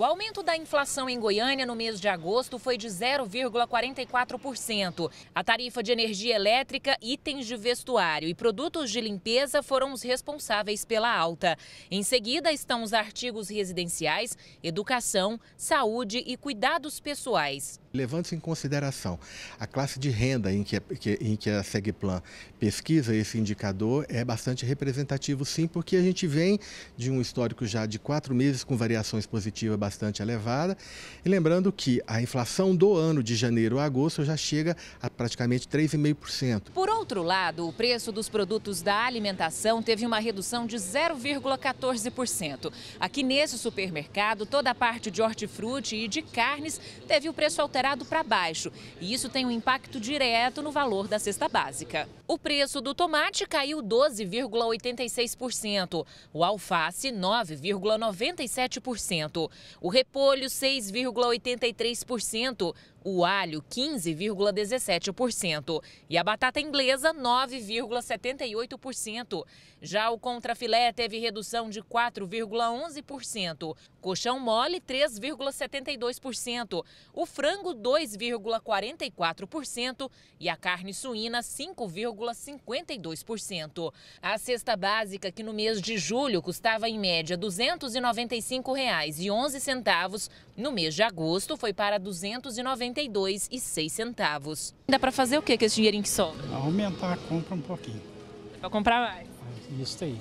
O aumento da inflação em Goiânia no mês de agosto foi de 0,44%. A tarifa de energia elétrica, itens de vestuário e produtos de limpeza foram os responsáveis pela alta. Em seguida estão os artigos residenciais, educação, saúde e cuidados pessoais. Levando-se em consideração a classe de renda em que, que, em que a Segplan pesquisa esse indicador, é bastante representativo, sim, porque a gente vem de um histórico já de quatro meses com variações positivas bastante elevada. E lembrando que a inflação do ano de janeiro a agosto já chega a praticamente 3,5%. Por outro lado, o preço dos produtos da alimentação teve uma redução de 0,14%. Aqui nesse supermercado, toda a parte de hortifruti e de carnes teve o preço alterado alterado para baixo. E isso tem um impacto direto no valor da cesta básica. O preço do tomate caiu 12,86%, o alface 9,97%, o repolho 6,83%, o alho 15,17% e a batata inglesa 9,78%. Já o contrafilé teve redução de 4,11%, colchão mole 3,72%, o frango 2,44% e a carne suína 5, 3,52%. A cesta básica, que no mês de julho custava em média R$ 295,11, no mês de agosto foi para R$ 292,06. Dá para fazer o que com esse dinheirinho que sobra? Aumentar a compra um pouquinho. Dá para comprar mais? Isso aí.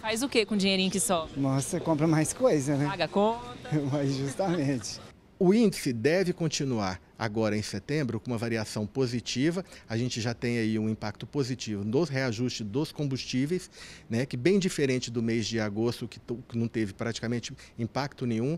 Faz o que com o dinheirinho que sobra? Nossa, compra mais coisa, né? Paga conta. Mas justamente. o índice deve continuar agora em setembro, com uma variação positiva, a gente já tem aí um impacto positivo nos reajustes dos combustíveis, né, que bem diferente do mês de agosto, que, que não teve praticamente impacto nenhum.